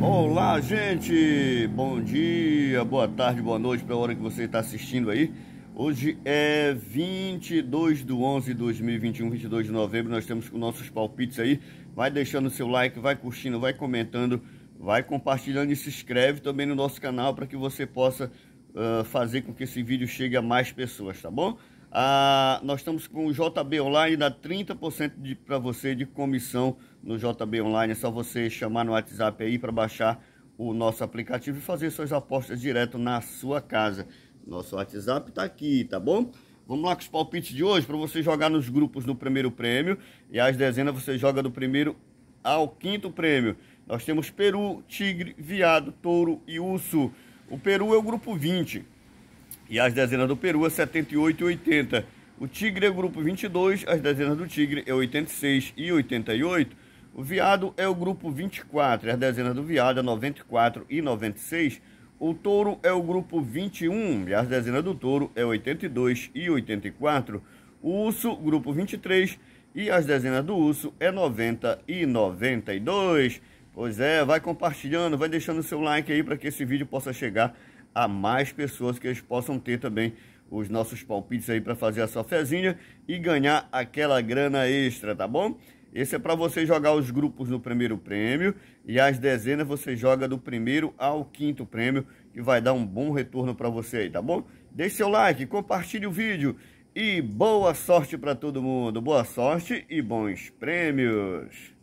Olá, gente! Bom dia, boa tarde, boa noite para a hora que você está assistindo aí. Hoje é 22 de 11 de 2021, 22 de novembro. Nós temos com nossos palpites aí. Vai deixando seu like, vai curtindo, vai comentando, vai compartilhando e se inscreve também no nosso canal para que você possa uh, fazer com que esse vídeo chegue a mais pessoas, tá bom? Ah, nós estamos com o JB Online, dá 30% para você de comissão no JB Online. É só você chamar no WhatsApp aí para baixar o nosso aplicativo e fazer suas apostas direto na sua casa. Nosso WhatsApp está aqui, tá bom? Vamos lá com os palpites de hoje para você jogar nos grupos no primeiro prêmio e as dezenas você joga do primeiro ao quinto prêmio. Nós temos Peru, Tigre, Viado, Touro e Urso. O Peru é o grupo 20. E as dezenas do Peru é 78 e 80. O Tigre é o grupo 22, as dezenas do Tigre é 86 e 88. O Viado é o grupo 24, as dezenas do Viado é 94 e 96. O Touro é o grupo 21 e as dezenas do Touro é 82 e 84. O Urso, grupo 23 e as dezenas do Urso é 90 e 92. Pois é, vai compartilhando, vai deixando o seu like aí para que esse vídeo possa chegar a mais pessoas que eles possam ter também os nossos palpites aí para fazer a sua fezinha e ganhar aquela grana extra, tá bom? Esse é para você jogar os grupos no primeiro prêmio e as dezenas você joga do primeiro ao quinto prêmio, que vai dar um bom retorno para você aí, tá bom? Deixe seu like, compartilhe o vídeo e boa sorte para todo mundo. Boa sorte e bons prêmios.